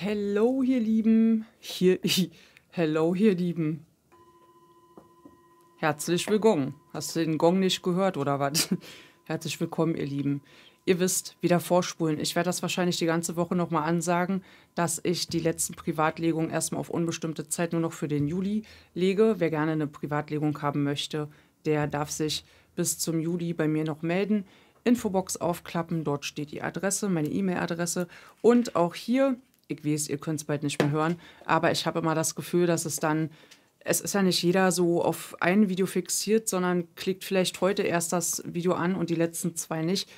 Hello, ihr Lieben. Hier, hello, ihr Lieben. Herzlich willkommen. Hast du den Gong nicht gehört oder was? Herzlich willkommen, ihr Lieben. Ihr wisst, wieder vorspulen. Ich werde das wahrscheinlich die ganze Woche nochmal ansagen, dass ich die letzten Privatlegungen erstmal auf unbestimmte Zeit nur noch für den Juli lege. Wer gerne eine Privatlegung haben möchte, der darf sich bis zum Juli bei mir noch melden. Infobox aufklappen, dort steht die Adresse, meine E-Mail-Adresse. Und auch hier ich weiß, ihr könnt es bald nicht mehr hören, aber ich habe immer das Gefühl, dass es dann, es ist ja nicht jeder so auf ein Video fixiert, sondern klickt vielleicht heute erst das Video an und die letzten zwei nicht.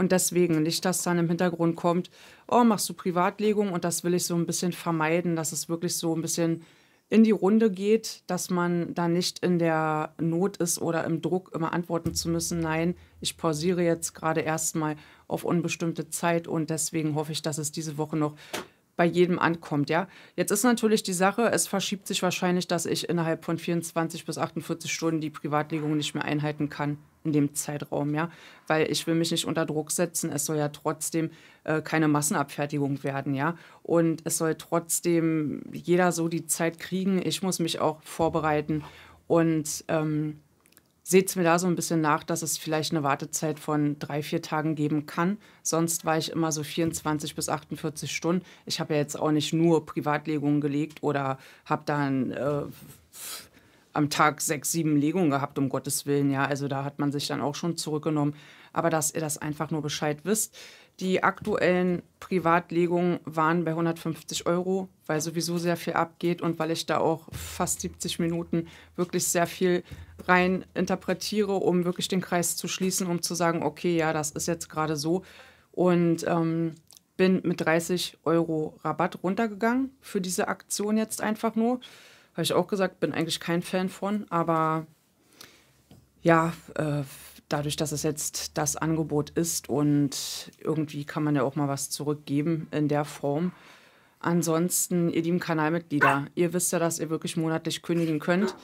Und deswegen nicht, dass dann im Hintergrund kommt, oh, machst du Privatlegung und das will ich so ein bisschen vermeiden, dass es wirklich so ein bisschen in die Runde geht, dass man da nicht in der Not ist oder im Druck, immer antworten zu müssen. Nein, ich pausiere jetzt gerade erstmal auf unbestimmte Zeit und deswegen hoffe ich, dass es diese Woche noch bei jedem ankommt, ja. Jetzt ist natürlich die Sache, es verschiebt sich wahrscheinlich, dass ich innerhalb von 24 bis 48 Stunden die Privatlegung nicht mehr einhalten kann in dem Zeitraum, ja. Weil ich will mich nicht unter Druck setzen, es soll ja trotzdem äh, keine Massenabfertigung werden, ja. Und es soll trotzdem jeder so die Zeit kriegen, ich muss mich auch vorbereiten und... Ähm, seht es mir da so ein bisschen nach, dass es vielleicht eine Wartezeit von drei, vier Tagen geben kann. Sonst war ich immer so 24 bis 48 Stunden. Ich habe ja jetzt auch nicht nur Privatlegungen gelegt oder habe dann äh, am Tag sechs, sieben Legungen gehabt, um Gottes Willen. Ja, also da hat man sich dann auch schon zurückgenommen. Aber dass ihr das einfach nur Bescheid wisst. Die aktuellen Privatlegungen waren bei 150 Euro, weil sowieso sehr viel abgeht und weil ich da auch fast 70 Minuten wirklich sehr viel rein interpretiere, um wirklich den Kreis zu schließen, um zu sagen, okay, ja, das ist jetzt gerade so. Und ähm, bin mit 30 Euro Rabatt runtergegangen für diese Aktion jetzt einfach nur. Habe ich auch gesagt, bin eigentlich kein Fan von, aber ja, äh, dadurch, dass es jetzt das Angebot ist und irgendwie kann man ja auch mal was zurückgeben in der Form. Ansonsten, ihr lieben Kanalmitglieder, ihr wisst ja, dass ihr wirklich monatlich kündigen könnt.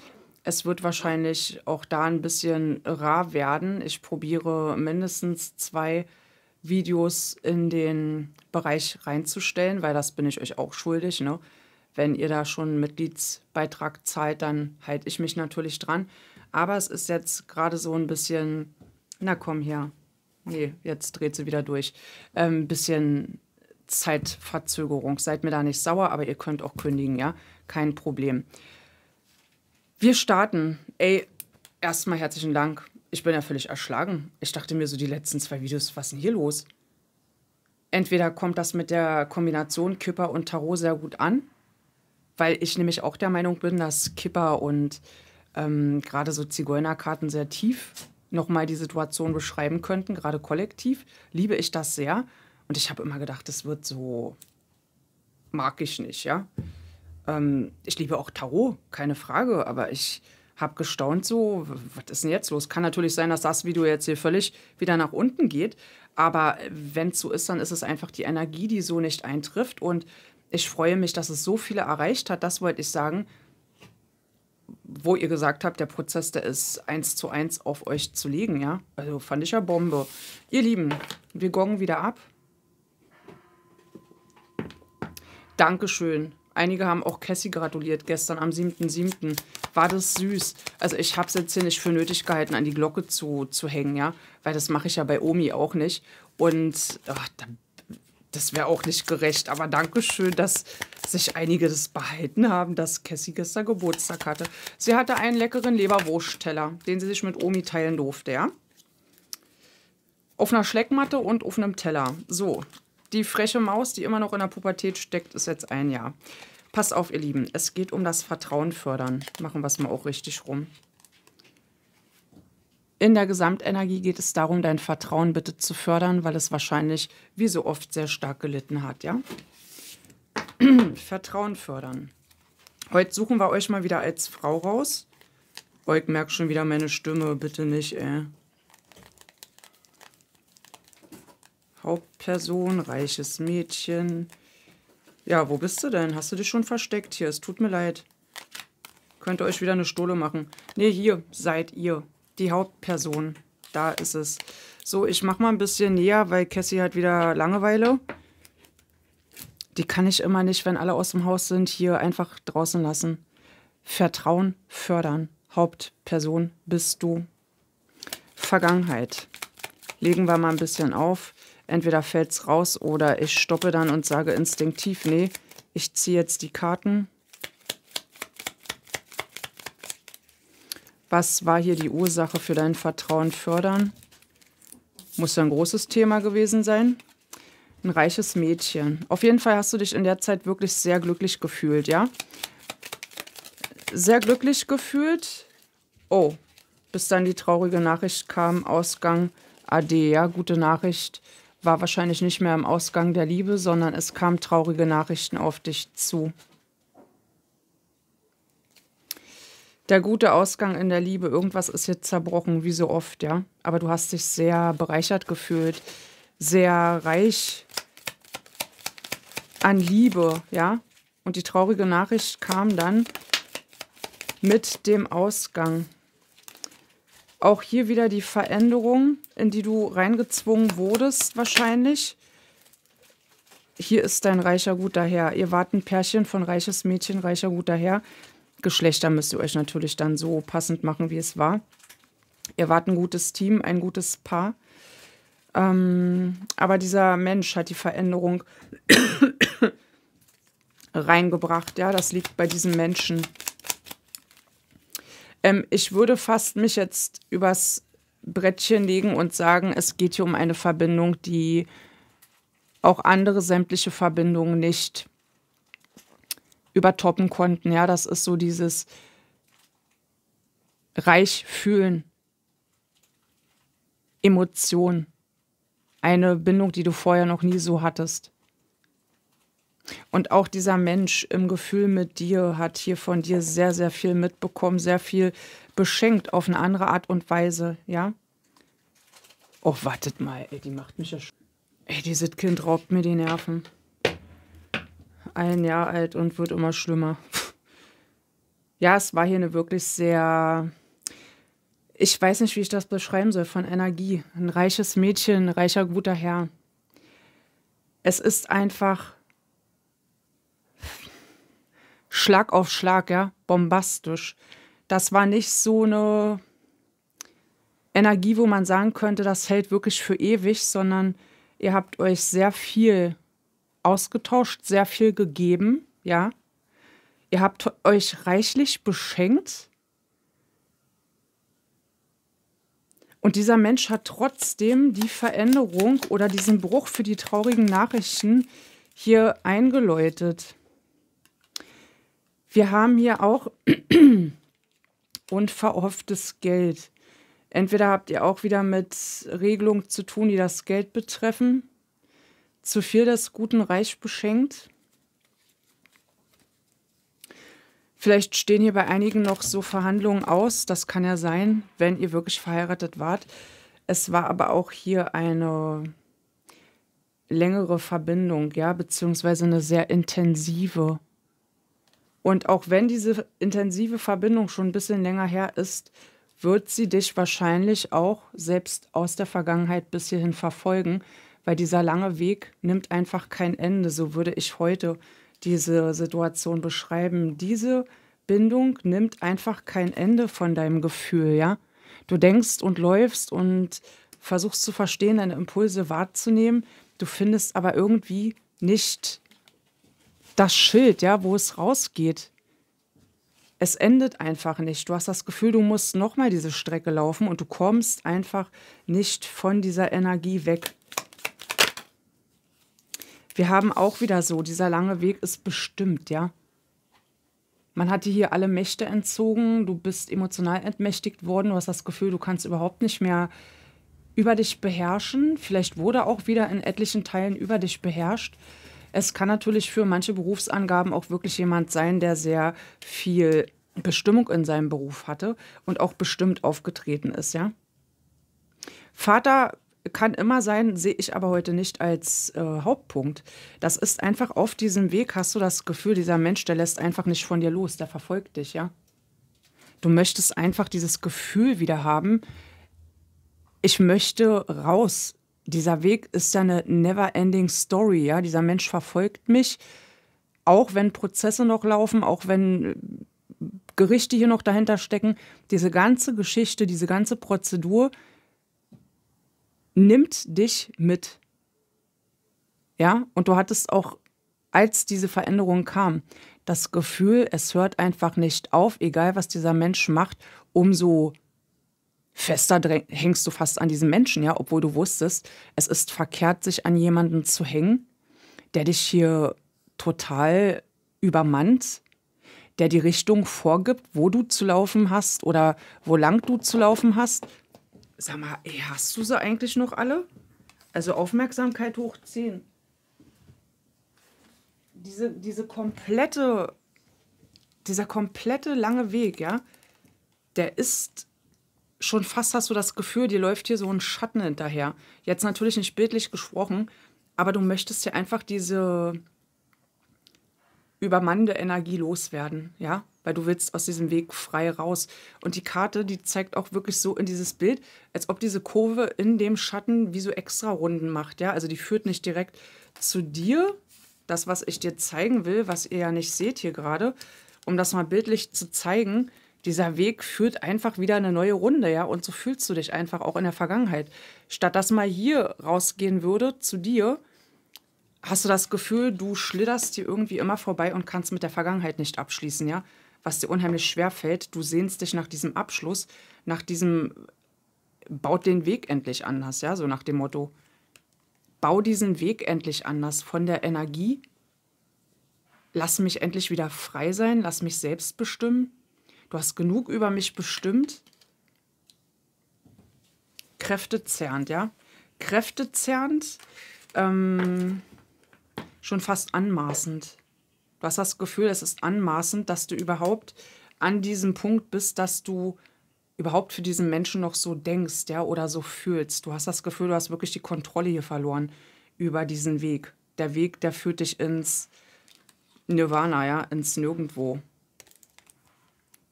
Es wird wahrscheinlich auch da ein bisschen rar werden. Ich probiere mindestens zwei Videos in den Bereich reinzustellen, weil das bin ich euch auch schuldig. Ne? Wenn ihr da schon einen Mitgliedsbeitrag zahlt, dann halte ich mich natürlich dran. Aber es ist jetzt gerade so ein bisschen, na komm her, nee, jetzt dreht sie wieder durch, ein ähm, bisschen Zeitverzögerung. Seid mir da nicht sauer, aber ihr könnt auch kündigen, ja, kein Problem. Wir starten. Ey, erstmal herzlichen Dank. Ich bin ja völlig erschlagen. Ich dachte mir so die letzten zwei Videos, was ist denn hier los? Entweder kommt das mit der Kombination Kipper und Tarot sehr gut an, weil ich nämlich auch der Meinung bin, dass Kipper und ähm, gerade so Zigeunerkarten sehr tief nochmal die Situation beschreiben könnten, gerade kollektiv, liebe ich das sehr. Und ich habe immer gedacht, das wird so, mag ich nicht, ja. Ähm, ich liebe auch Tarot, keine Frage, aber ich habe gestaunt so, was ist denn jetzt los? Kann natürlich sein, dass das Video jetzt hier völlig wieder nach unten geht, aber wenn es so ist, dann ist es einfach die Energie, die so nicht eintrifft und ich freue mich, dass es so viele erreicht hat, das wollte ich sagen, wo ihr gesagt habt, der Prozess, der ist eins zu eins auf euch zu legen, ja? Also fand ich ja Bombe. Ihr Lieben, wir gongen wieder ab. Dankeschön Einige haben auch Cassie gratuliert gestern am 7.7. War das süß. Also ich habe es jetzt hier nicht für nötig gehalten, an die Glocke zu, zu hängen, ja. Weil das mache ich ja bei Omi auch nicht. Und ach, das wäre auch nicht gerecht. Aber danke schön, dass sich einige das behalten haben, dass Cassie gestern Geburtstag hatte. Sie hatte einen leckeren Leberwurstteller, den sie sich mit Omi teilen durfte, ja. Auf einer Schleckmatte und auf einem Teller. So, die freche Maus, die immer noch in der Pubertät steckt, ist jetzt ein Jahr. Pass auf, ihr Lieben, es geht um das Vertrauen fördern. Machen wir es mal auch richtig rum. In der Gesamtenergie geht es darum, dein Vertrauen bitte zu fördern, weil es wahrscheinlich, wie so oft, sehr stark gelitten hat, ja? Vertrauen fördern. Heute suchen wir euch mal wieder als Frau raus. Oh, ich merke schon wieder meine Stimme, bitte nicht, ey. Äh. Hauptperson, reiches Mädchen. Ja, wo bist du denn? Hast du dich schon versteckt hier? Es tut mir leid. Könnt ihr euch wieder eine Stohle machen. Ne, hier seid ihr. Die Hauptperson. Da ist es. So, ich mach mal ein bisschen näher, weil Cassie hat wieder Langeweile. Die kann ich immer nicht, wenn alle aus dem Haus sind, hier einfach draußen lassen. Vertrauen fördern. Hauptperson bist du. Vergangenheit. Legen wir mal ein bisschen auf entweder fällt es raus oder ich stoppe dann und sage instinktiv, nee, ich ziehe jetzt die Karten. Was war hier die Ursache für dein Vertrauen fördern? Muss ja ein großes Thema gewesen sein. Ein reiches Mädchen. Auf jeden Fall hast du dich in der Zeit wirklich sehr glücklich gefühlt, ja? Sehr glücklich gefühlt. Oh, bis dann die traurige Nachricht kam, Ausgang AD, ja, gute Nachricht war wahrscheinlich nicht mehr im Ausgang der Liebe, sondern es kamen traurige Nachrichten auf dich zu. Der gute Ausgang in der Liebe, irgendwas ist jetzt zerbrochen, wie so oft, ja. Aber du hast dich sehr bereichert gefühlt, sehr reich an Liebe, ja. Und die traurige Nachricht kam dann mit dem Ausgang. Auch hier wieder die Veränderung, in die du reingezwungen wurdest wahrscheinlich. Hier ist dein reicher guter Herr. Ihr wart ein Pärchen von reiches Mädchen, reicher guter Herr. Geschlechter müsst ihr euch natürlich dann so passend machen, wie es war. Ihr wart ein gutes Team, ein gutes Paar. Ähm, aber dieser Mensch hat die Veränderung reingebracht. Ja, das liegt bei diesem Menschen. Ähm, ich würde fast mich jetzt übers Brettchen legen und sagen, es geht hier um eine Verbindung, die auch andere sämtliche Verbindungen nicht übertoppen konnten. Ja, das ist so dieses reich fühlen, Emotion, eine Bindung, die du vorher noch nie so hattest. Und auch dieser Mensch im Gefühl mit dir hat hier von dir sehr, sehr viel mitbekommen, sehr viel beschenkt auf eine andere Art und Weise, ja? Oh, wartet mal, ey, die macht mich ja schon. Ey, dieses Kind raubt mir die Nerven. Ein Jahr alt und wird immer schlimmer. Ja, es war hier eine wirklich sehr ich weiß nicht, wie ich das beschreiben soll, von Energie. Ein reiches Mädchen, ein reicher, guter Herr. Es ist einfach Schlag auf Schlag, ja, bombastisch. Das war nicht so eine Energie, wo man sagen könnte, das hält wirklich für ewig, sondern ihr habt euch sehr viel ausgetauscht, sehr viel gegeben, ja. Ihr habt euch reichlich beschenkt. Und dieser Mensch hat trotzdem die Veränderung oder diesen Bruch für die traurigen Nachrichten hier eingeläutet. Wir haben hier auch unverhofftes Geld. Entweder habt ihr auch wieder mit Regelungen zu tun, die das Geld betreffen, zu viel des guten Reich beschenkt. Vielleicht stehen hier bei einigen noch so Verhandlungen aus, das kann ja sein, wenn ihr wirklich verheiratet wart. Es war aber auch hier eine längere Verbindung, ja, beziehungsweise eine sehr intensive Verbindung. Und auch wenn diese intensive Verbindung schon ein bisschen länger her ist, wird sie dich wahrscheinlich auch selbst aus der Vergangenheit bis hierhin verfolgen, weil dieser lange Weg nimmt einfach kein Ende. So würde ich heute diese Situation beschreiben. Diese Bindung nimmt einfach kein Ende von deinem Gefühl, ja? Du denkst und läufst und versuchst zu verstehen, deine Impulse wahrzunehmen, du findest aber irgendwie nicht das Schild, ja, wo es rausgeht, es endet einfach nicht. Du hast das Gefühl, du musst nochmal diese Strecke laufen und du kommst einfach nicht von dieser Energie weg. Wir haben auch wieder so, dieser lange Weg ist bestimmt, ja. Man hat dir hier alle Mächte entzogen, du bist emotional entmächtigt worden, du hast das Gefühl, du kannst überhaupt nicht mehr über dich beherrschen. Vielleicht wurde auch wieder in etlichen Teilen über dich beherrscht. Es kann natürlich für manche Berufsangaben auch wirklich jemand sein, der sehr viel Bestimmung in seinem Beruf hatte und auch bestimmt aufgetreten ist, ja. Vater kann immer sein, sehe ich aber heute nicht als äh, Hauptpunkt. Das ist einfach auf diesem Weg, hast du das Gefühl, dieser Mensch, der lässt einfach nicht von dir los, der verfolgt dich, ja. Du möchtest einfach dieses Gefühl wieder haben, ich möchte raus, dieser Weg ist ja eine never-ending Story. Ja? Dieser Mensch verfolgt mich, auch wenn Prozesse noch laufen, auch wenn äh, Gerichte hier noch dahinter stecken. Diese ganze Geschichte, diese ganze Prozedur nimmt dich mit. Ja, und du hattest auch, als diese Veränderung kam, das Gefühl, es hört einfach nicht auf, egal was dieser Mensch macht, umso fester hängst du fast an diesem Menschen, ja, obwohl du wusstest, es ist verkehrt, sich an jemanden zu hängen, der dich hier total übermannt, der die Richtung vorgibt, wo du zu laufen hast oder wo lang du zu laufen hast. Sag mal, ey, hast du sie eigentlich noch alle? Also Aufmerksamkeit hoch 10. Diese, diese komplette, dieser komplette lange Weg, ja, der ist schon fast hast du das Gefühl, dir läuft hier so ein Schatten hinterher. Jetzt natürlich nicht bildlich gesprochen, aber du möchtest ja einfach diese übermannende Energie loswerden, ja? Weil du willst aus diesem Weg frei raus. Und die Karte, die zeigt auch wirklich so in dieses Bild, als ob diese Kurve in dem Schatten wie so extra Runden macht, ja? Also die führt nicht direkt zu dir, das, was ich dir zeigen will, was ihr ja nicht seht hier gerade, um das mal bildlich zu zeigen, dieser Weg führt einfach wieder eine neue Runde, ja. Und so fühlst du dich einfach auch in der Vergangenheit. Statt dass mal hier rausgehen würde zu dir, hast du das Gefühl, du schlitterst dir irgendwie immer vorbei und kannst mit der Vergangenheit nicht abschließen, ja. Was dir unheimlich schwer fällt. Du sehnst dich nach diesem Abschluss, nach diesem baut den Weg endlich anders, ja. So nach dem Motto, bau diesen Weg endlich anders von der Energie. Lass mich endlich wieder frei sein, lass mich selbst bestimmen, Du hast genug über mich bestimmt. Kräftezerrend, ja. Kräftezerrend, ähm, schon fast anmaßend. Du hast das Gefühl, es ist anmaßend, dass du überhaupt an diesem Punkt bist, dass du überhaupt für diesen Menschen noch so denkst, ja, oder so fühlst. Du hast das Gefühl, du hast wirklich die Kontrolle hier verloren über diesen Weg. Der Weg, der führt dich ins Nirvana, ja, ins Nirgendwo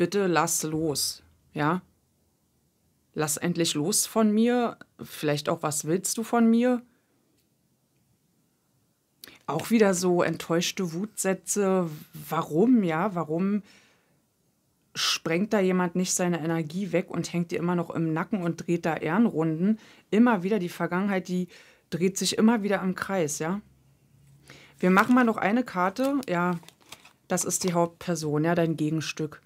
bitte lass los, ja? Lass endlich los von mir, vielleicht auch, was willst du von mir? Auch wieder so enttäuschte Wutsätze, warum, ja, warum sprengt da jemand nicht seine Energie weg und hängt dir immer noch im Nacken und dreht da Ehrenrunden? Immer wieder die Vergangenheit, die dreht sich immer wieder im Kreis, ja? Wir machen mal noch eine Karte, ja, das ist die Hauptperson, ja, dein Gegenstück.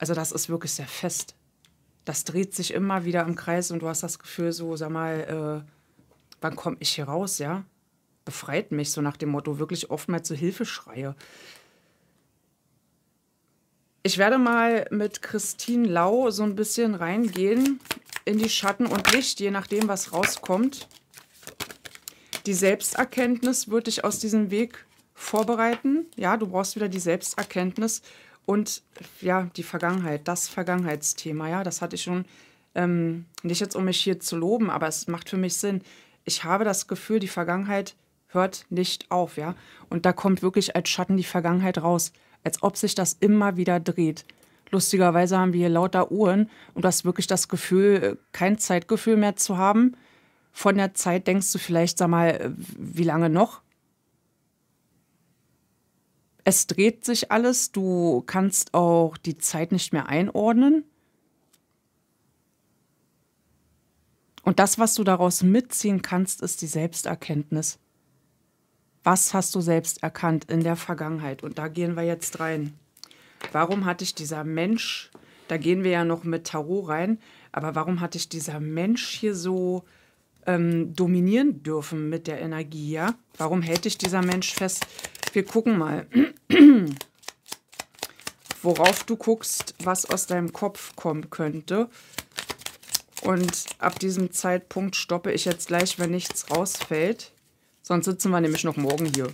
Also das ist wirklich sehr fest. Das dreht sich immer wieder im Kreis und du hast das Gefühl, so, sag mal, äh, wann komme ich hier raus, ja? Befreit mich, so nach dem Motto, wirklich oftmals Hilfe schreie. Ich werde mal mit Christine Lau so ein bisschen reingehen in die Schatten und Licht, je nachdem, was rauskommt. Die Selbsterkenntnis würde dich aus diesem Weg vorbereiten. Ja, du brauchst wieder die Selbsterkenntnis und ja, die Vergangenheit, das Vergangenheitsthema, ja, das hatte ich schon, ähm, nicht jetzt um mich hier zu loben, aber es macht für mich Sinn. Ich habe das Gefühl, die Vergangenheit hört nicht auf, ja. Und da kommt wirklich als Schatten die Vergangenheit raus, als ob sich das immer wieder dreht. Lustigerweise haben wir hier lauter Uhren und du hast wirklich das Gefühl, kein Zeitgefühl mehr zu haben. Von der Zeit denkst du vielleicht, sag mal, wie lange noch? Es dreht sich alles, du kannst auch die Zeit nicht mehr einordnen. Und das, was du daraus mitziehen kannst, ist die Selbsterkenntnis. Was hast du selbst erkannt in der Vergangenheit? Und da gehen wir jetzt rein. Warum hat dich dieser Mensch, da gehen wir ja noch mit Tarot rein, aber warum hat dich dieser Mensch hier so ähm, dominieren dürfen mit der Energie, ja? Warum hält dich dieser Mensch fest? Wir gucken mal, worauf du guckst, was aus deinem Kopf kommen könnte. Und ab diesem Zeitpunkt stoppe ich jetzt gleich, wenn nichts rausfällt. Sonst sitzen wir nämlich noch morgen hier.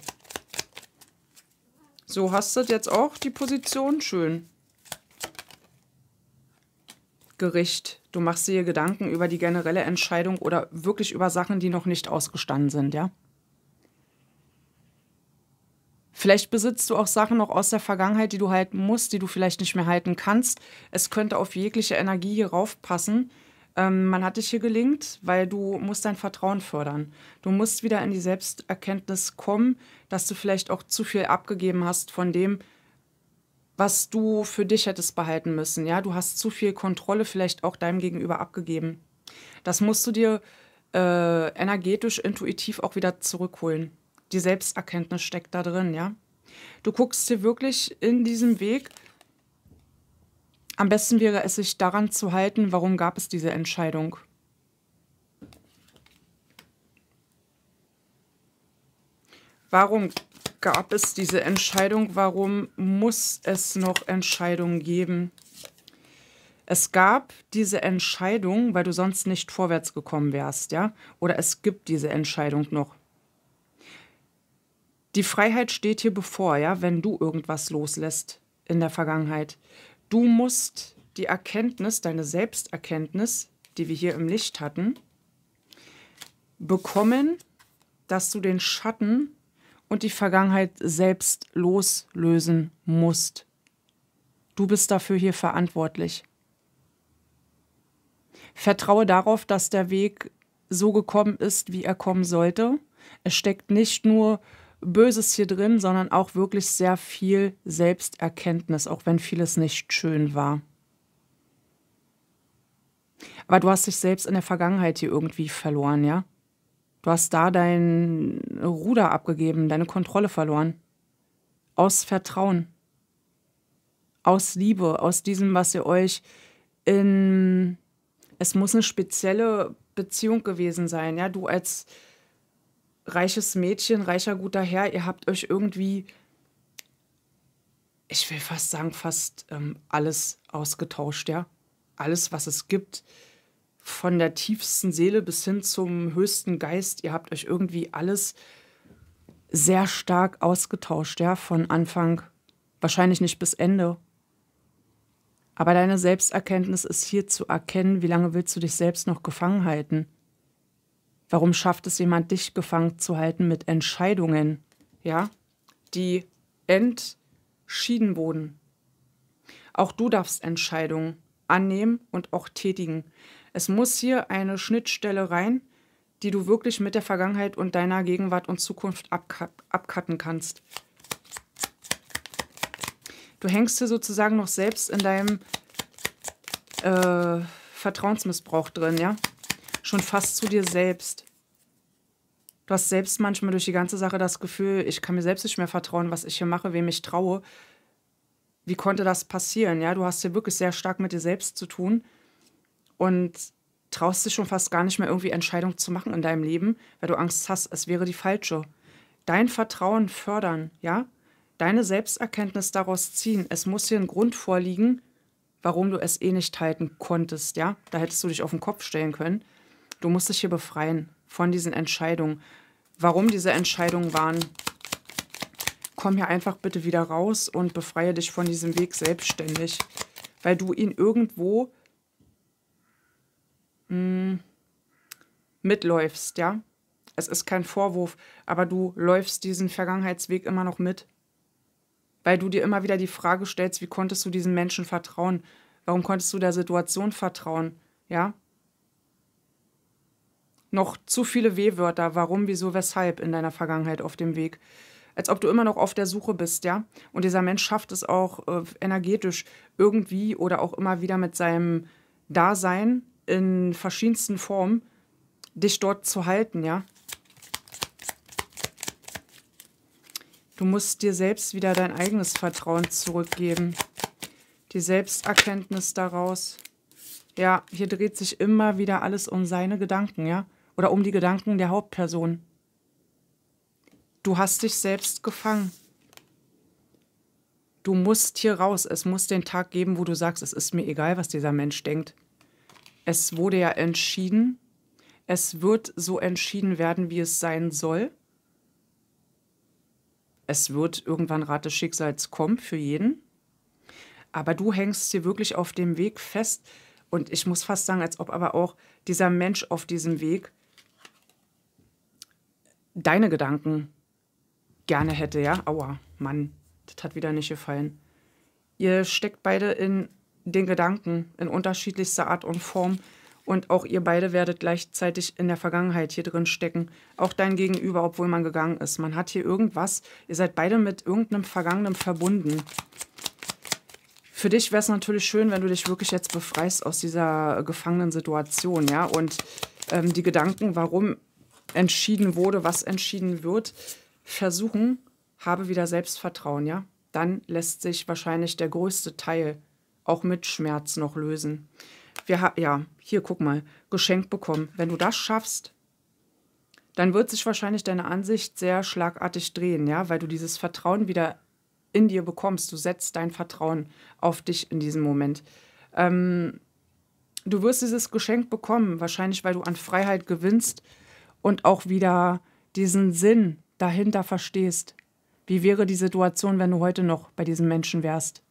So, hast du jetzt auch die Position? Schön. Gericht. Du machst dir Gedanken über die generelle Entscheidung oder wirklich über Sachen, die noch nicht ausgestanden sind, ja? Vielleicht besitzt du auch Sachen noch aus der Vergangenheit, die du halten musst, die du vielleicht nicht mehr halten kannst. Es könnte auf jegliche Energie hier raufpassen. Ähm, man hat dich hier gelingt, weil du musst dein Vertrauen fördern. Du musst wieder in die Selbsterkenntnis kommen, dass du vielleicht auch zu viel abgegeben hast von dem, was du für dich hättest behalten müssen. Ja, du hast zu viel Kontrolle vielleicht auch deinem Gegenüber abgegeben. Das musst du dir äh, energetisch, intuitiv auch wieder zurückholen die Selbsterkenntnis steckt da drin, ja. Du guckst dir wirklich in diesem Weg, am besten wäre es, sich daran zu halten, warum gab es diese Entscheidung. Warum gab es diese Entscheidung? Warum muss es noch Entscheidungen geben? Es gab diese Entscheidung, weil du sonst nicht vorwärts gekommen wärst, ja? Oder es gibt diese Entscheidung noch die Freiheit steht hier bevor, ja, wenn du irgendwas loslässt in der Vergangenheit. Du musst die Erkenntnis, deine Selbsterkenntnis, die wir hier im Licht hatten, bekommen, dass du den Schatten und die Vergangenheit selbst loslösen musst. Du bist dafür hier verantwortlich. Vertraue darauf, dass der Weg so gekommen ist, wie er kommen sollte. Es steckt nicht nur Böses hier drin, sondern auch wirklich sehr viel Selbsterkenntnis, auch wenn vieles nicht schön war. Aber du hast dich selbst in der Vergangenheit hier irgendwie verloren, ja? Du hast da dein Ruder abgegeben, deine Kontrolle verloren. Aus Vertrauen. Aus Liebe, aus diesem, was ihr euch in. Es muss eine spezielle Beziehung gewesen sein, ja? Du als reiches Mädchen, reicher guter Herr, ihr habt euch irgendwie, ich will fast sagen, fast ähm, alles ausgetauscht, ja. Alles, was es gibt, von der tiefsten Seele bis hin zum höchsten Geist, ihr habt euch irgendwie alles sehr stark ausgetauscht, ja, von Anfang, wahrscheinlich nicht bis Ende. Aber deine Selbsterkenntnis ist hier zu erkennen, wie lange willst du dich selbst noch gefangen halten? Warum schafft es jemand, dich gefangen zu halten mit Entscheidungen, ja, die entschieden wurden? Auch du darfst Entscheidungen annehmen und auch tätigen. Es muss hier eine Schnittstelle rein, die du wirklich mit der Vergangenheit und deiner Gegenwart und Zukunft abcutten kannst. Du hängst hier sozusagen noch selbst in deinem äh, Vertrauensmissbrauch drin, ja? schon fast zu dir selbst. Du hast selbst manchmal durch die ganze Sache das Gefühl, ich kann mir selbst nicht mehr vertrauen, was ich hier mache, wem ich traue. Wie konnte das passieren? Ja, du hast hier wirklich sehr stark mit dir selbst zu tun und traust dich schon fast gar nicht mehr irgendwie Entscheidungen zu machen in deinem Leben, weil du Angst hast, es wäre die falsche. Dein Vertrauen fördern, ja? Deine Selbsterkenntnis daraus ziehen. Es muss hier ein Grund vorliegen, warum du es eh nicht halten konntest, ja? Da hättest du dich auf den Kopf stellen können. Du musst dich hier befreien von diesen Entscheidungen. Warum diese Entscheidungen waren, komm hier einfach bitte wieder raus und befreie dich von diesem Weg selbstständig, weil du ihn irgendwo mh, hm, mitläufst, ja? Es ist kein Vorwurf, aber du läufst diesen Vergangenheitsweg immer noch mit, weil du dir immer wieder die Frage stellst, wie konntest du diesen Menschen vertrauen? Warum konntest du der Situation vertrauen? Ja, noch zu viele W-Wörter, warum, wieso, weshalb in deiner Vergangenheit auf dem Weg. Als ob du immer noch auf der Suche bist, ja? Und dieser Mensch schafft es auch äh, energetisch irgendwie oder auch immer wieder mit seinem Dasein in verschiedensten Formen dich dort zu halten, ja? Du musst dir selbst wieder dein eigenes Vertrauen zurückgeben. Die Selbsterkenntnis daraus. Ja, hier dreht sich immer wieder alles um seine Gedanken, ja? oder um die Gedanken der Hauptperson. Du hast dich selbst gefangen. Du musst hier raus. Es muss den Tag geben, wo du sagst, es ist mir egal, was dieser Mensch denkt. Es wurde ja entschieden. Es wird so entschieden werden, wie es sein soll. Es wird irgendwann Rat des Schicksals kommen für jeden. Aber du hängst hier wirklich auf dem Weg fest. Und ich muss fast sagen, als ob aber auch dieser Mensch auf diesem Weg deine Gedanken gerne hätte, ja? Aua, Mann, das hat wieder nicht gefallen. Ihr steckt beide in den Gedanken in unterschiedlichster Art und Form und auch ihr beide werdet gleichzeitig in der Vergangenheit hier drin stecken. Auch dein Gegenüber, obwohl man gegangen ist. Man hat hier irgendwas, ihr seid beide mit irgendeinem Vergangenen verbunden. Für dich wäre es natürlich schön, wenn du dich wirklich jetzt befreist aus dieser gefangenen Situation, ja? Und ähm, die Gedanken, warum entschieden wurde, was entschieden wird, versuchen, habe wieder Selbstvertrauen, ja? Dann lässt sich wahrscheinlich der größte Teil auch mit Schmerz noch lösen. Wir ha ja, hier guck mal, geschenkt bekommen. Wenn du das schaffst, dann wird sich wahrscheinlich deine Ansicht sehr schlagartig drehen, ja, weil du dieses Vertrauen wieder in dir bekommst. Du setzt dein Vertrauen auf dich in diesem Moment. Ähm, du wirst dieses Geschenk bekommen, wahrscheinlich weil du an Freiheit gewinnst und auch wieder diesen Sinn dahinter verstehst. Wie wäre die Situation, wenn du heute noch bei diesem Menschen wärst?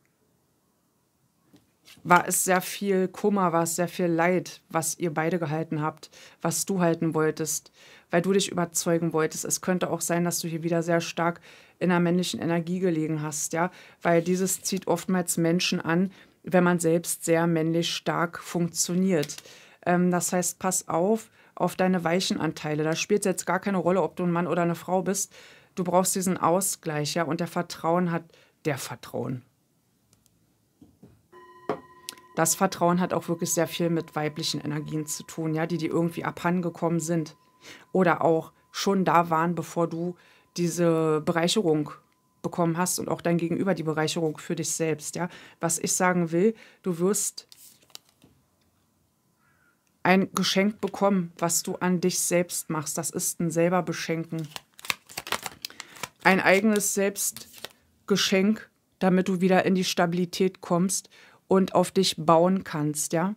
War es sehr viel Kummer, war es sehr viel Leid, was ihr beide gehalten habt, was du halten wolltest, weil du dich überzeugen wolltest. Es könnte auch sein, dass du hier wieder sehr stark in der männlichen Energie gelegen hast, ja, weil dieses zieht oftmals Menschen an, wenn man selbst sehr männlich stark funktioniert. Ähm, das heißt, pass auf, auf deine weichen Anteile. Da spielt es jetzt gar keine Rolle, ob du ein Mann oder eine Frau bist. Du brauchst diesen Ausgleich, ja. Und der Vertrauen hat der Vertrauen. Das Vertrauen hat auch wirklich sehr viel mit weiblichen Energien zu tun, ja, die dir irgendwie abhandengekommen sind. Oder auch schon da waren, bevor du diese Bereicherung bekommen hast und auch dein Gegenüber die Bereicherung für dich selbst. Ja? Was ich sagen will, du wirst ein Geschenk bekommen, was du an dich selbst machst. Das ist ein selber beschenken. Ein eigenes Selbstgeschenk, damit du wieder in die Stabilität kommst und auf dich bauen kannst, ja?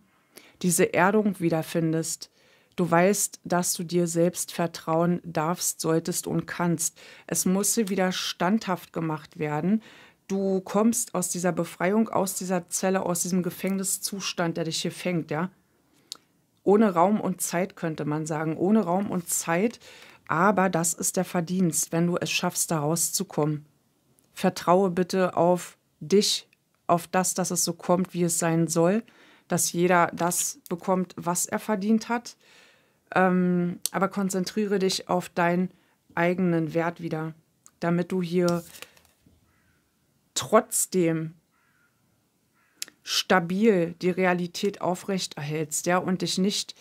Diese Erdung wiederfindest. Du weißt, dass du dir selbst vertrauen darfst, solltest und kannst. Es muss dir wieder standhaft gemacht werden. Du kommst aus dieser Befreiung, aus dieser Zelle, aus diesem Gefängniszustand, der dich hier fängt, ja? ohne Raum und Zeit, könnte man sagen. Ohne Raum und Zeit. Aber das ist der Verdienst, wenn du es schaffst, da rauszukommen. Vertraue bitte auf dich, auf das, dass es so kommt, wie es sein soll, dass jeder das bekommt, was er verdient hat. Ähm, aber konzentriere dich auf deinen eigenen Wert wieder, damit du hier trotzdem stabil die Realität aufrechterhältst, ja, und dich nicht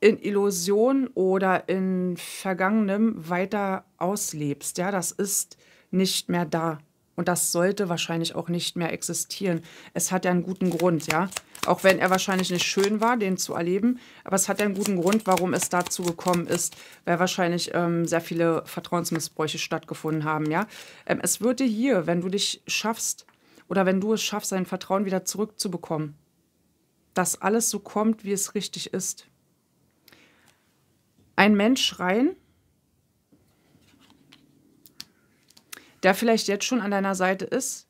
in Illusion oder in Vergangenem weiter auslebst, ja, das ist nicht mehr da. Und das sollte wahrscheinlich auch nicht mehr existieren. Es hat ja einen guten Grund, ja. Auch wenn er wahrscheinlich nicht schön war, den zu erleben. Aber es hat ja einen guten Grund, warum es dazu gekommen ist, weil wahrscheinlich ähm, sehr viele Vertrauensmissbräuche stattgefunden haben, ja. Ähm, es würde hier, wenn du dich schaffst, oder wenn du es schaffst, sein Vertrauen wieder zurückzubekommen. Dass alles so kommt, wie es richtig ist. Ein Mensch rein, der vielleicht jetzt schon an deiner Seite ist,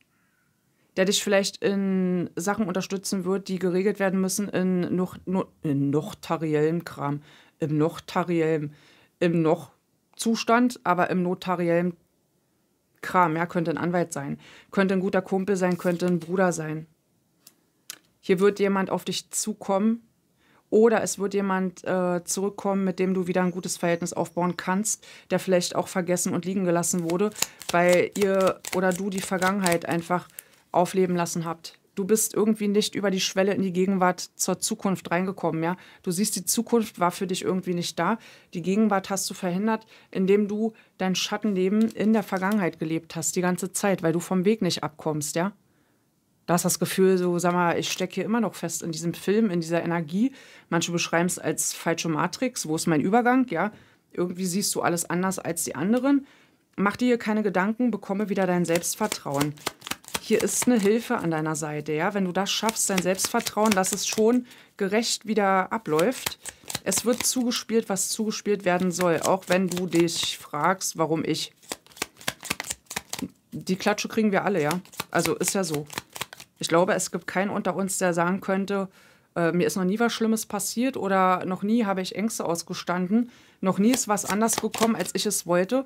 der dich vielleicht in Sachen unterstützen wird, die geregelt werden müssen in noch, in noch tariellem Kram, im noch tariellem, im noch Zustand, aber im notariellen Kram, ja, könnte ein Anwalt sein, könnte ein guter Kumpel sein, könnte ein Bruder sein. Hier wird jemand auf dich zukommen oder es wird jemand äh, zurückkommen, mit dem du wieder ein gutes Verhältnis aufbauen kannst, der vielleicht auch vergessen und liegen gelassen wurde, weil ihr oder du die Vergangenheit einfach aufleben lassen habt du bist irgendwie nicht über die Schwelle in die Gegenwart zur Zukunft reingekommen, ja. Du siehst, die Zukunft war für dich irgendwie nicht da. Die Gegenwart hast du verhindert, indem du dein Schattenleben in der Vergangenheit gelebt hast, die ganze Zeit, weil du vom Weg nicht abkommst, ja. Da ist das Gefühl, so, sag mal, ich stecke hier immer noch fest in diesem Film, in dieser Energie. Manche beschreiben es als falsche Matrix, wo ist mein Übergang, ja. Irgendwie siehst du alles anders als die anderen. Mach dir hier keine Gedanken, bekomme wieder dein Selbstvertrauen hier ist eine Hilfe an deiner Seite, ja. Wenn du das schaffst, dein Selbstvertrauen, dass es schon gerecht wieder abläuft. Es wird zugespielt, was zugespielt werden soll, auch wenn du dich fragst, warum ich. Die Klatsche kriegen wir alle, ja. Also ist ja so. Ich glaube, es gibt keinen unter uns, der sagen könnte, äh, mir ist noch nie was Schlimmes passiert oder noch nie habe ich Ängste ausgestanden, noch nie ist was anders gekommen, als ich es wollte.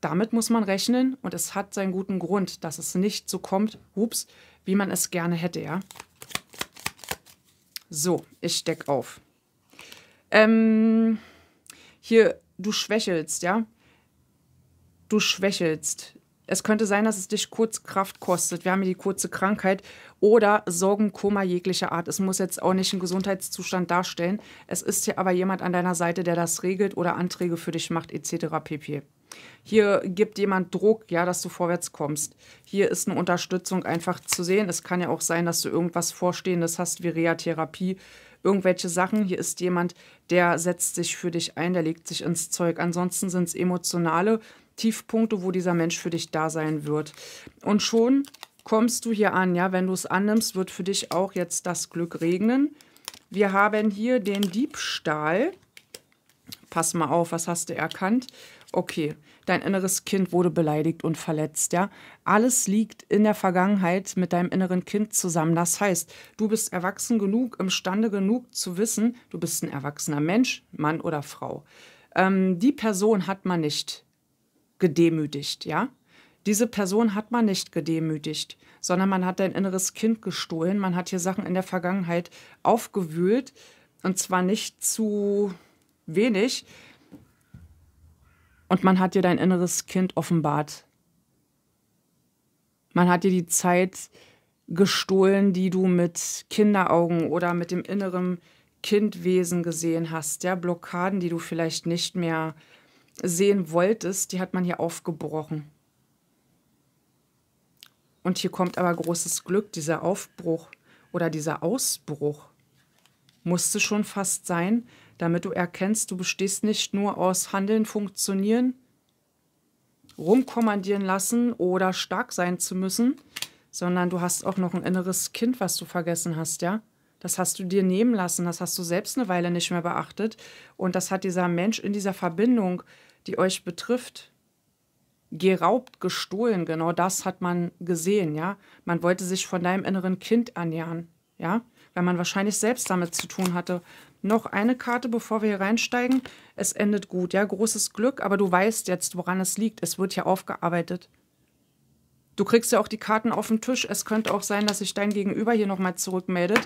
Damit muss man rechnen und es hat seinen guten Grund, dass es nicht so kommt, ups, wie man es gerne hätte, ja. So, ich steck auf. Ähm, hier, du schwächelst, ja. Du schwächelst. Es könnte sein, dass es dich kurz Kraft kostet. Wir haben hier die kurze Krankheit oder Sorgen, Koma jeglicher Art. Es muss jetzt auch nicht einen Gesundheitszustand darstellen. Es ist hier aber jemand an deiner Seite, der das regelt oder Anträge für dich macht, etc. pp. Hier gibt jemand Druck, ja, dass du vorwärts kommst. Hier ist eine Unterstützung einfach zu sehen. Es kann ja auch sein, dass du irgendwas Vorstehendes hast wie Reha-Therapie, irgendwelche Sachen. Hier ist jemand, der setzt sich für dich ein, der legt sich ins Zeug. Ansonsten sind es emotionale Tiefpunkte, wo dieser Mensch für dich da sein wird. Und schon kommst du hier an, ja, wenn du es annimmst, wird für dich auch jetzt das Glück regnen. Wir haben hier den Diebstahl. Pass mal auf, was hast du erkannt? okay, dein inneres Kind wurde beleidigt und verletzt, ja. Alles liegt in der Vergangenheit mit deinem inneren Kind zusammen. Das heißt, du bist erwachsen genug, imstande genug zu wissen, du bist ein erwachsener Mensch, Mann oder Frau. Ähm, die Person hat man nicht gedemütigt, ja. Diese Person hat man nicht gedemütigt, sondern man hat dein inneres Kind gestohlen. Man hat hier Sachen in der Vergangenheit aufgewühlt und zwar nicht zu wenig, und man hat dir dein inneres Kind offenbart. Man hat dir die Zeit gestohlen, die du mit Kinderaugen oder mit dem inneren Kindwesen gesehen hast. Ja, Blockaden, die du vielleicht nicht mehr sehen wolltest, die hat man hier aufgebrochen. Und hier kommt aber großes Glück, dieser Aufbruch oder dieser Ausbruch musste schon fast sein, damit du erkennst, du bestehst nicht nur aus Handeln, Funktionieren, rumkommandieren lassen oder stark sein zu müssen, sondern du hast auch noch ein inneres Kind, was du vergessen hast, ja? Das hast du dir nehmen lassen, das hast du selbst eine Weile nicht mehr beachtet und das hat dieser Mensch in dieser Verbindung, die euch betrifft, geraubt, gestohlen. Genau das hat man gesehen, ja? Man wollte sich von deinem inneren Kind annähern, ja? weil man wahrscheinlich selbst damit zu tun hatte. Noch eine Karte, bevor wir hier reinsteigen. Es endet gut, ja, großes Glück, aber du weißt jetzt, woran es liegt. Es wird ja aufgearbeitet. Du kriegst ja auch die Karten auf den Tisch. Es könnte auch sein, dass sich dein Gegenüber hier nochmal zurückmeldet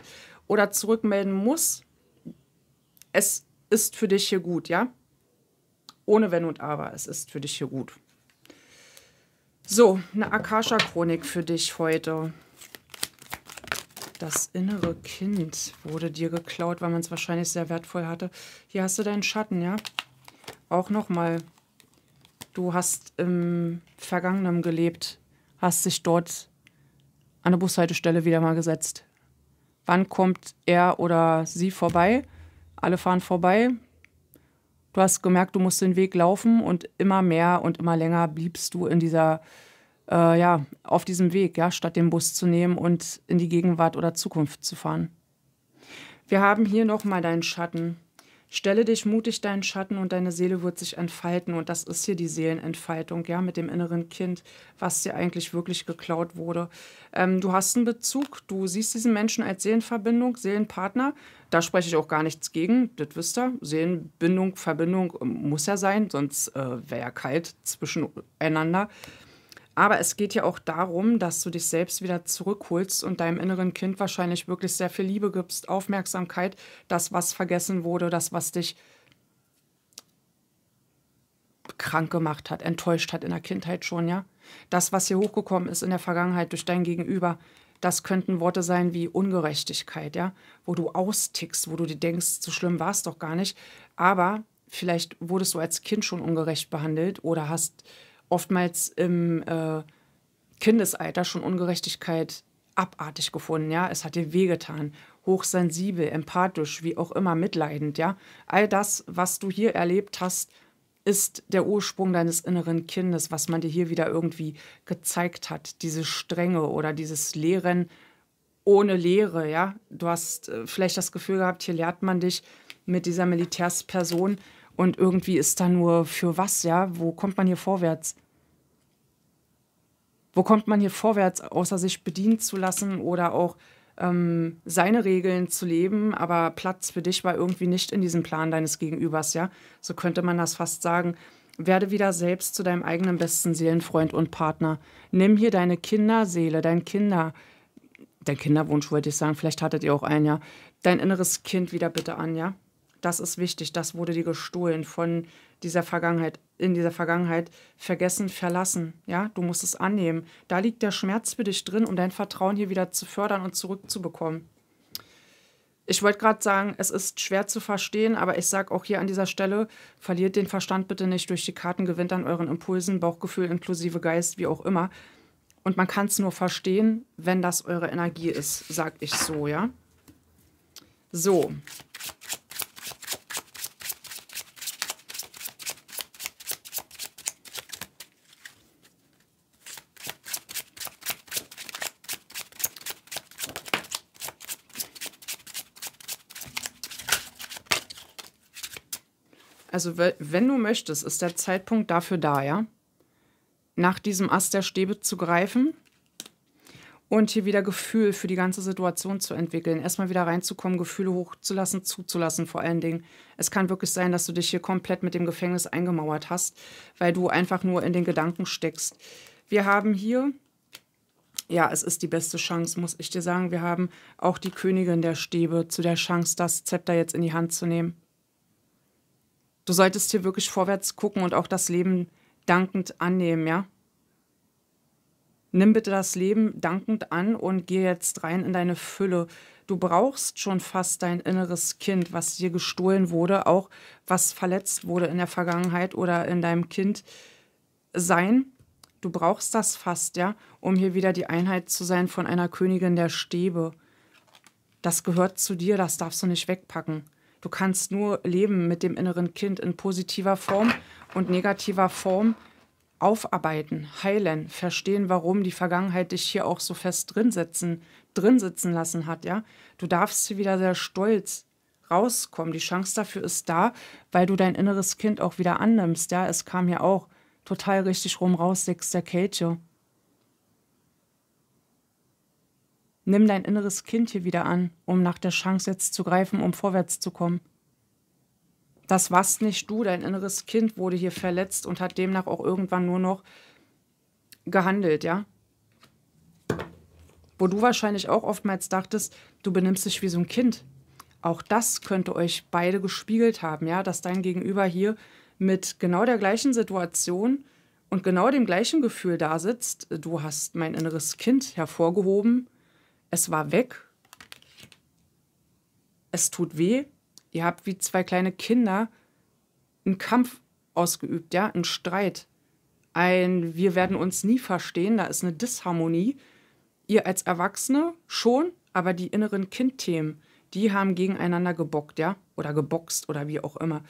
oder zurückmelden muss. Es ist für dich hier gut, ja? Ohne Wenn und Aber, es ist für dich hier gut. So, eine Akasha-Chronik für dich heute. Das innere Kind wurde dir geklaut, weil man es wahrscheinlich sehr wertvoll hatte. Hier hast du deinen Schatten, ja? Auch nochmal. Du hast im Vergangenen gelebt, hast dich dort an der Bushaltestelle wieder mal gesetzt. Wann kommt er oder sie vorbei? Alle fahren vorbei. Du hast gemerkt, du musst den Weg laufen und immer mehr und immer länger bliebst du in dieser äh, ja, auf diesem Weg, ja, statt den Bus zu nehmen und in die Gegenwart oder Zukunft zu fahren. Wir haben hier nochmal deinen Schatten. Stelle dich mutig deinen Schatten und deine Seele wird sich entfalten. Und das ist hier die Seelenentfaltung, ja, mit dem inneren Kind, was dir eigentlich wirklich geklaut wurde. Ähm, du hast einen Bezug, du siehst diesen Menschen als Seelenverbindung, Seelenpartner. Da spreche ich auch gar nichts gegen, das wisst ihr. Seelenbindung, Verbindung ähm, muss ja sein, sonst äh, wäre ja kalt zwischeneinander. Aber es geht ja auch darum, dass du dich selbst wieder zurückholst und deinem inneren Kind wahrscheinlich wirklich sehr viel Liebe gibst, Aufmerksamkeit, das, was vergessen wurde, das, was dich krank gemacht hat, enttäuscht hat in der Kindheit schon, ja. Das, was hier hochgekommen ist in der Vergangenheit durch dein Gegenüber, das könnten Worte sein wie Ungerechtigkeit, ja, wo du austickst, wo du dir denkst, so schlimm war es doch gar nicht. Aber vielleicht wurdest du als Kind schon ungerecht behandelt oder hast oftmals im äh, Kindesalter schon Ungerechtigkeit abartig gefunden, ja, es hat dir wehgetan, hochsensibel, empathisch, wie auch immer, mitleidend, ja. All das, was du hier erlebt hast, ist der Ursprung deines inneren Kindes, was man dir hier wieder irgendwie gezeigt hat, diese Strenge oder dieses Lehren ohne Lehre, ja. Du hast äh, vielleicht das Gefühl gehabt, hier lehrt man dich mit dieser Militärsperson und irgendwie ist da nur für was, ja? Wo kommt man hier vorwärts? Wo kommt man hier vorwärts, außer sich bedienen zu lassen oder auch ähm, seine Regeln zu leben, aber Platz für dich war irgendwie nicht in diesem Plan deines Gegenübers, ja? So könnte man das fast sagen. Werde wieder selbst zu deinem eigenen besten Seelenfreund und Partner. Nimm hier deine Kinderseele, dein Kinder, dein Kinderwunsch wollte ich sagen, vielleicht hattet ihr auch einen, ja? Dein inneres Kind wieder bitte an, ja? das ist wichtig, das wurde dir gestohlen von dieser Vergangenheit, in dieser Vergangenheit vergessen, verlassen, ja, du musst es annehmen. Da liegt der Schmerz für dich drin, um dein Vertrauen hier wieder zu fördern und zurückzubekommen. Ich wollte gerade sagen, es ist schwer zu verstehen, aber ich sage auch hier an dieser Stelle, verliert den Verstand bitte nicht durch die Karten, gewinnt an euren Impulsen, Bauchgefühl inklusive Geist, wie auch immer. Und man kann es nur verstehen, wenn das eure Energie ist, sage ich so, ja. So, Also, wenn du möchtest, ist der Zeitpunkt dafür da, ja? Nach diesem Ast der Stäbe zu greifen und hier wieder Gefühl für die ganze Situation zu entwickeln. Erstmal wieder reinzukommen, Gefühle hochzulassen, zuzulassen vor allen Dingen. Es kann wirklich sein, dass du dich hier komplett mit dem Gefängnis eingemauert hast, weil du einfach nur in den Gedanken steckst. Wir haben hier, ja, es ist die beste Chance, muss ich dir sagen, wir haben auch die Königin der Stäbe zu der Chance, das Zepter jetzt in die Hand zu nehmen du solltest hier wirklich vorwärts gucken und auch das Leben dankend annehmen, ja? Nimm bitte das Leben dankend an und geh jetzt rein in deine Fülle. Du brauchst schon fast dein inneres Kind, was dir gestohlen wurde, auch was verletzt wurde in der Vergangenheit oder in deinem Kind sein. Du brauchst das fast, ja, um hier wieder die Einheit zu sein von einer Königin der Stäbe. Das gehört zu dir, das darfst du nicht wegpacken. Du kannst nur leben mit dem inneren Kind in positiver Form und negativer Form aufarbeiten, heilen, verstehen, warum die Vergangenheit dich hier auch so fest drin sitzen, drin sitzen lassen hat, ja? Du darfst hier wieder sehr stolz rauskommen. Die Chance dafür ist da, weil du dein inneres Kind auch wieder annimmst, ja? Es kam ja auch total richtig rum raus, sechs der Kälte. Nimm dein inneres Kind hier wieder an, um nach der Chance jetzt zu greifen, um vorwärts zu kommen. Das warst nicht du, dein inneres Kind wurde hier verletzt und hat demnach auch irgendwann nur noch gehandelt, ja? Wo du wahrscheinlich auch oftmals dachtest, du benimmst dich wie so ein Kind. Auch das könnte euch beide gespiegelt haben, ja, dass dein Gegenüber hier mit genau der gleichen Situation und genau dem gleichen Gefühl da sitzt. Du hast mein inneres Kind hervorgehoben es war weg. Es tut weh. Ihr habt wie zwei kleine Kinder einen Kampf ausgeübt, ja, einen Streit. Ein Wir werden uns nie verstehen, da ist eine Disharmonie. Ihr als Erwachsene schon, aber die inneren Kindthemen, die haben gegeneinander gebockt, ja, oder geboxt oder wie auch immer.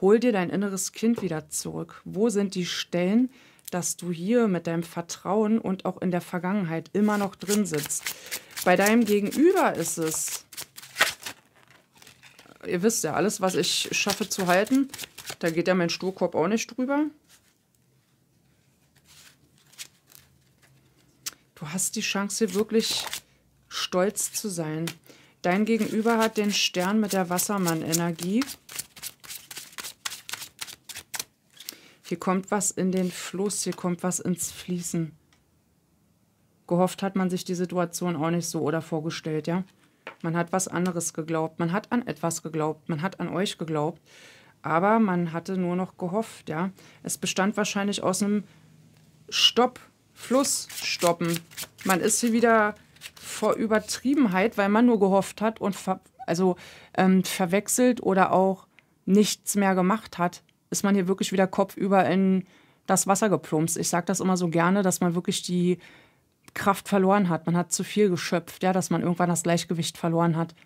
Hol dir dein inneres Kind wieder zurück. Wo sind die Stellen, dass du hier mit deinem Vertrauen und auch in der Vergangenheit immer noch drin sitzt? Bei deinem Gegenüber ist es. Ihr wisst ja, alles, was ich schaffe zu halten, da geht ja mein Sturkorb auch nicht drüber. Du hast die Chance, wirklich stolz zu sein. Dein Gegenüber hat den Stern mit der Wassermann-Energie. Hier kommt was in den Fluss, hier kommt was ins Fließen gehofft hat man sich die Situation auch nicht so oder vorgestellt, ja. Man hat was anderes geglaubt, man hat an etwas geglaubt, man hat an euch geglaubt, aber man hatte nur noch gehofft, ja. Es bestand wahrscheinlich aus einem Stopp, Fluss stoppen. Man ist hier wieder vor Übertriebenheit, weil man nur gehofft hat und ver also ähm, verwechselt oder auch nichts mehr gemacht hat, ist man hier wirklich wieder kopfüber in das Wasser geplumpst. Ich sage das immer so gerne, dass man wirklich die Kraft verloren hat. Man hat zu viel geschöpft, ja, dass man irgendwann das Gleichgewicht verloren hat.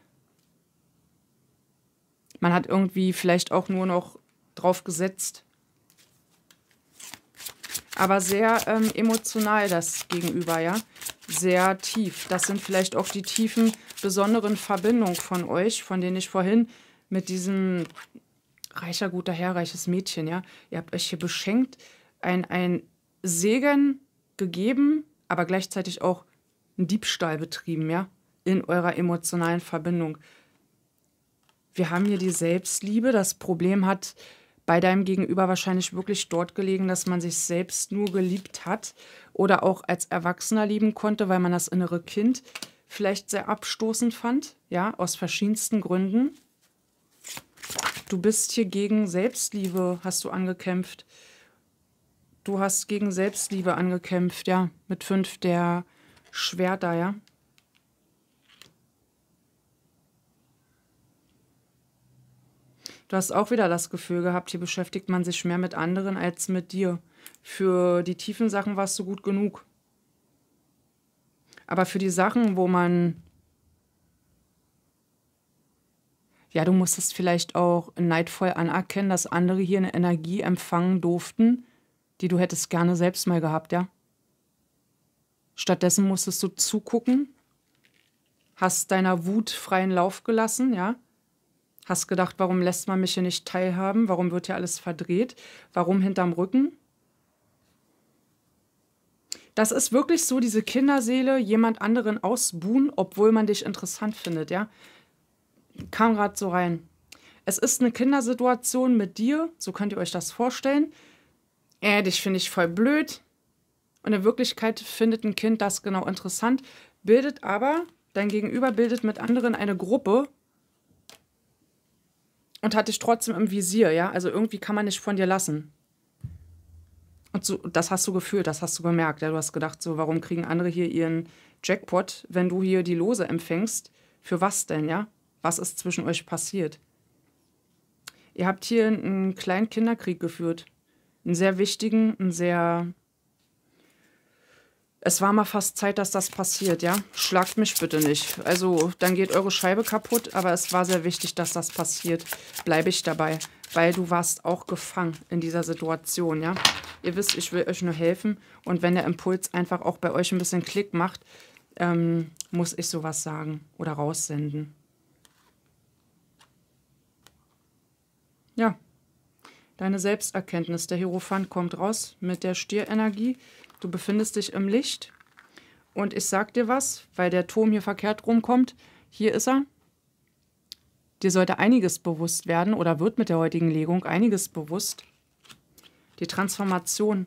Man hat irgendwie vielleicht auch nur noch drauf gesetzt. Aber sehr ähm, emotional das Gegenüber, ja. Sehr tief. Das sind vielleicht auch die tiefen, besonderen Verbindungen von euch, von denen ich vorhin mit diesem reicher, guter Herr, reiches Mädchen, ja. Ihr habt euch hier beschenkt, ein, ein Segen gegeben, aber gleichzeitig auch einen Diebstahl betrieben, ja, in eurer emotionalen Verbindung. Wir haben hier die Selbstliebe. Das Problem hat bei deinem Gegenüber wahrscheinlich wirklich dort gelegen, dass man sich selbst nur geliebt hat oder auch als Erwachsener lieben konnte, weil man das innere Kind vielleicht sehr abstoßend fand, ja, aus verschiedensten Gründen. Du bist hier gegen Selbstliebe, hast du angekämpft du hast gegen Selbstliebe angekämpft, ja, mit fünf der Schwerter, ja. Du hast auch wieder das Gefühl gehabt, hier beschäftigt man sich mehr mit anderen als mit dir. Für die tiefen Sachen warst du gut genug. Aber für die Sachen, wo man... Ja, du musstest vielleicht auch neidvoll anerkennen, dass andere hier eine Energie empfangen durften, die du hättest gerne selbst mal gehabt, ja? Stattdessen musstest du zugucken, hast deiner Wut freien Lauf gelassen, ja? Hast gedacht, warum lässt man mich hier nicht teilhaben? Warum wird hier alles verdreht? Warum hinterm Rücken? Das ist wirklich so, diese Kinderseele, jemand anderen ausbuhen, obwohl man dich interessant findet, ja? Kam gerade so rein. Es ist eine Kindersituation mit dir, so könnt ihr euch das vorstellen äh, dich finde ich voll blöd. Und in Wirklichkeit findet ein Kind das genau interessant, bildet aber, dein Gegenüber bildet mit anderen eine Gruppe und hat dich trotzdem im Visier, ja? Also irgendwie kann man nicht von dir lassen. Und so, das hast du gefühlt, das hast du gemerkt. Ja? Du hast gedacht, so, warum kriegen andere hier ihren Jackpot, wenn du hier die Lose empfängst? Für was denn, ja? Was ist zwischen euch passiert? Ihr habt hier einen kleinen Kinderkrieg geführt einen sehr wichtigen, einen sehr. Es war mal fast Zeit, dass das passiert, ja? Schlagt mich bitte nicht. Also, dann geht eure Scheibe kaputt, aber es war sehr wichtig, dass das passiert. Bleibe ich dabei, weil du warst auch gefangen in dieser Situation, ja? Ihr wisst, ich will euch nur helfen und wenn der Impuls einfach auch bei euch ein bisschen Klick macht, ähm, muss ich sowas sagen oder raussenden. Ja. Deine Selbsterkenntnis, der Hierophant kommt raus mit der Stierenergie. Du befindest dich im Licht. Und ich sag dir was, weil der Turm hier verkehrt rumkommt. Hier ist er. Dir sollte einiges bewusst werden oder wird mit der heutigen Legung einiges bewusst. Die Transformation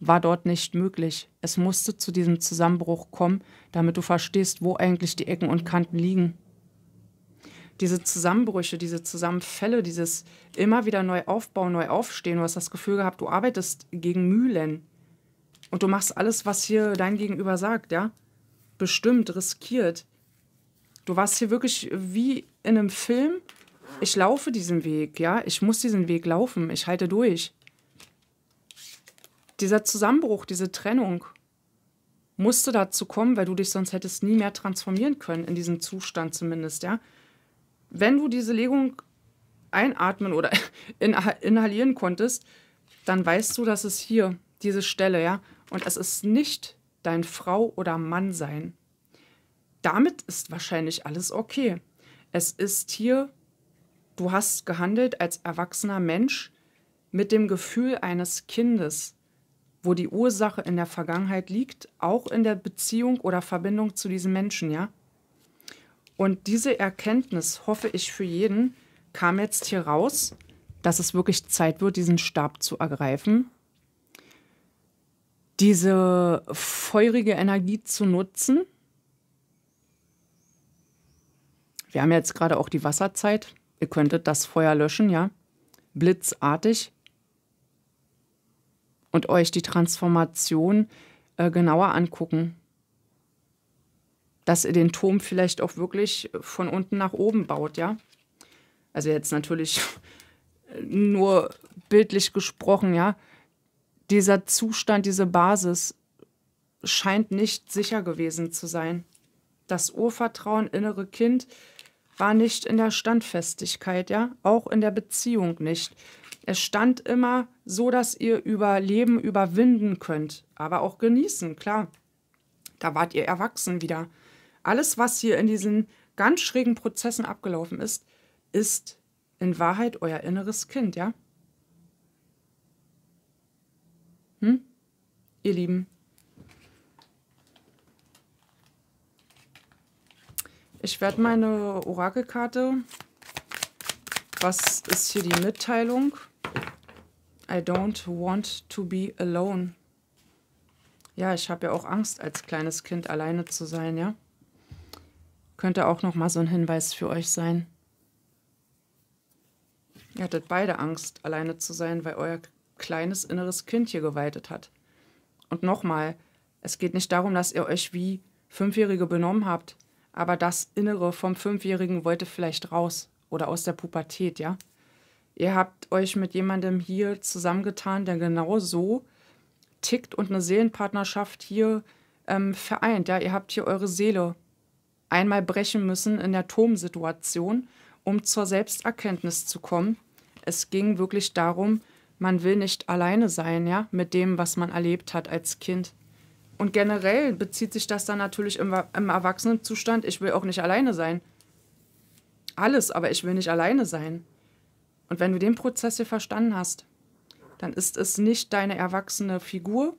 war dort nicht möglich. Es musste zu diesem Zusammenbruch kommen, damit du verstehst, wo eigentlich die Ecken und Kanten liegen diese Zusammenbrüche, diese Zusammenfälle, dieses immer wieder neu aufbauen, neu aufstehen. Du hast das Gefühl gehabt, du arbeitest gegen Mühlen. Und du machst alles, was hier dein Gegenüber sagt, ja? Bestimmt, riskiert. Du warst hier wirklich wie in einem Film. Ich laufe diesen Weg, ja? Ich muss diesen Weg laufen. Ich halte durch. Dieser Zusammenbruch, diese Trennung musste dazu kommen, weil du dich sonst hättest nie mehr transformieren können, in diesem Zustand zumindest, ja? wenn du diese Legung einatmen oder inhalieren konntest, dann weißt du, dass es hier, diese Stelle, ja, und es ist nicht dein Frau oder Mann sein. Damit ist wahrscheinlich alles okay. Es ist hier, du hast gehandelt als erwachsener Mensch mit dem Gefühl eines Kindes, wo die Ursache in der Vergangenheit liegt, auch in der Beziehung oder Verbindung zu diesem Menschen, ja? Und diese Erkenntnis, hoffe ich für jeden, kam jetzt hier raus, dass es wirklich Zeit wird, diesen Stab zu ergreifen, diese feurige Energie zu nutzen. Wir haben jetzt gerade auch die Wasserzeit. Ihr könntet das Feuer löschen, ja? Blitzartig. Und euch die Transformation äh, genauer angucken dass er den Turm vielleicht auch wirklich von unten nach oben baut, ja. Also jetzt natürlich nur bildlich gesprochen, ja. Dieser Zustand, diese Basis scheint nicht sicher gewesen zu sein. Das Urvertrauen, innere Kind, war nicht in der Standfestigkeit, ja, auch in der Beziehung nicht. Es stand immer so, dass ihr Überleben überwinden könnt, aber auch genießen, klar. Da wart ihr erwachsen wieder. Alles, was hier in diesen ganz schrägen Prozessen abgelaufen ist, ist in Wahrheit euer inneres Kind, ja? Hm? Ihr Lieben. Ich werde meine Orakelkarte. Was ist hier die Mitteilung? I don't want to be alone. Ja, ich habe ja auch Angst, als kleines Kind alleine zu sein, ja? Könnte auch nochmal so ein Hinweis für euch sein. Ihr hattet beide Angst, alleine zu sein, weil euer kleines inneres Kind hier geweitet hat. Und nochmal, es geht nicht darum, dass ihr euch wie Fünfjährige benommen habt, aber das Innere vom Fünfjährigen wollte vielleicht raus oder aus der Pubertät, ja? Ihr habt euch mit jemandem hier zusammengetan, der genau so tickt und eine Seelenpartnerschaft hier ähm, vereint, ja? Ihr habt hier eure Seele einmal brechen müssen in der Turmsituation, um zur Selbsterkenntnis zu kommen. Es ging wirklich darum, man will nicht alleine sein, ja, mit dem, was man erlebt hat als Kind. Und generell bezieht sich das dann natürlich im, im Erwachsenenzustand, ich will auch nicht alleine sein. Alles, aber ich will nicht alleine sein. Und wenn du den Prozess hier verstanden hast, dann ist es nicht deine erwachsene Figur,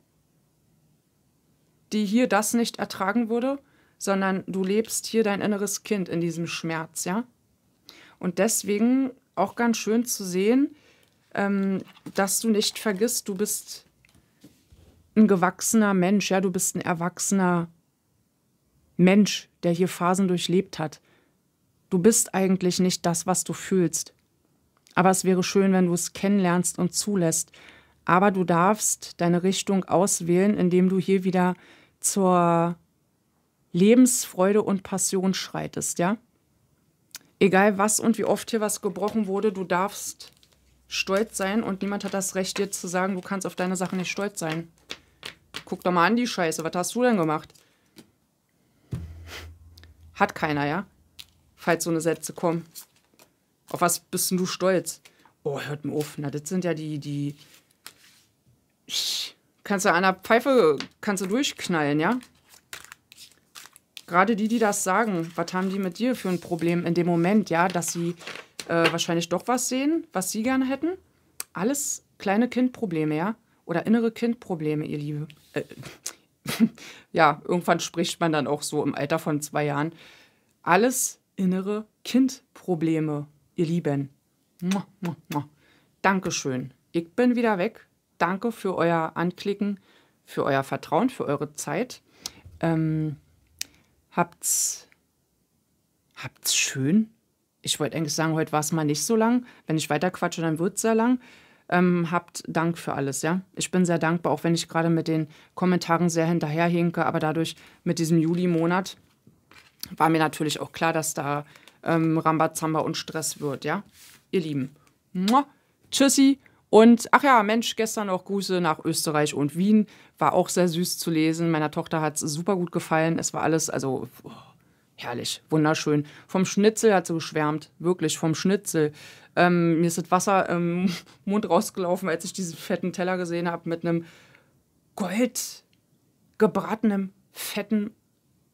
die hier das nicht ertragen würde, sondern du lebst hier dein inneres Kind in diesem Schmerz, ja. Und deswegen auch ganz schön zu sehen, ähm, dass du nicht vergisst, du bist ein gewachsener Mensch, ja, du bist ein erwachsener Mensch, der hier Phasen durchlebt hat. Du bist eigentlich nicht das, was du fühlst. Aber es wäre schön, wenn du es kennenlernst und zulässt. Aber du darfst deine Richtung auswählen, indem du hier wieder zur Lebensfreude und Passion schreitest, ja? Egal was und wie oft hier was gebrochen wurde, du darfst stolz sein und niemand hat das Recht, dir zu sagen, du kannst auf deine Sachen nicht stolz sein. Guck doch mal an die Scheiße, was hast du denn gemacht? Hat keiner, ja? Falls so eine Sätze kommen. Auf was bist denn du stolz? Oh, hört mir auf, na, das sind ja die, die. Kannst du an der Pfeife, kannst du durchknallen, ja? gerade die, die das sagen, was haben die mit dir für ein Problem in dem Moment, ja, dass sie äh, wahrscheinlich doch was sehen, was sie gerne hätten? Alles kleine Kindprobleme, ja? Oder innere Kindprobleme, ihr Liebe. Äh, ja, irgendwann spricht man dann auch so im Alter von zwei Jahren. Alles innere Kindprobleme, ihr Lieben. Dankeschön. Ich bin wieder weg. Danke für euer Anklicken, für euer Vertrauen, für eure Zeit. Ähm, Habt's. Habt's schön. Ich wollte eigentlich sagen, heute war es mal nicht so lang. Wenn ich weiterquatsche, dann wird's sehr lang. Ähm, habt Dank für alles, ja. Ich bin sehr dankbar, auch wenn ich gerade mit den Kommentaren sehr hinterherhinke, aber dadurch mit diesem Juli-Monat war mir natürlich auch klar, dass da ähm, Rambazamba und Stress wird, ja. Ihr Lieben. Mua. Tschüssi. Und ach ja, Mensch, gestern auch Grüße nach Österreich und Wien. War auch sehr süß zu lesen. Meiner Tochter hat es super gut gefallen. Es war alles, also oh, herrlich, wunderschön. Vom Schnitzel hat sie geschwärmt, wirklich vom Schnitzel. Ähm, mir ist das Wasser im Mund rausgelaufen, als ich diesen fetten Teller gesehen habe mit einem goldgebratenen, fetten,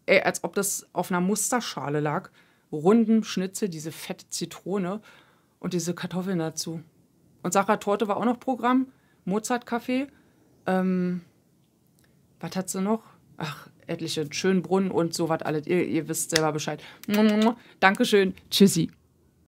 ey, äh, als ob das auf einer Musterschale lag, runden Schnitzel, diese fette Zitrone und diese Kartoffeln dazu. Und Sacher Torte war auch noch Programm. Mozart Café. Ähm, was hat sie noch? Ach, etliche Schönbrunnen und so was alles. Ihr, ihr wisst selber Bescheid. Dankeschön. Tschüssi.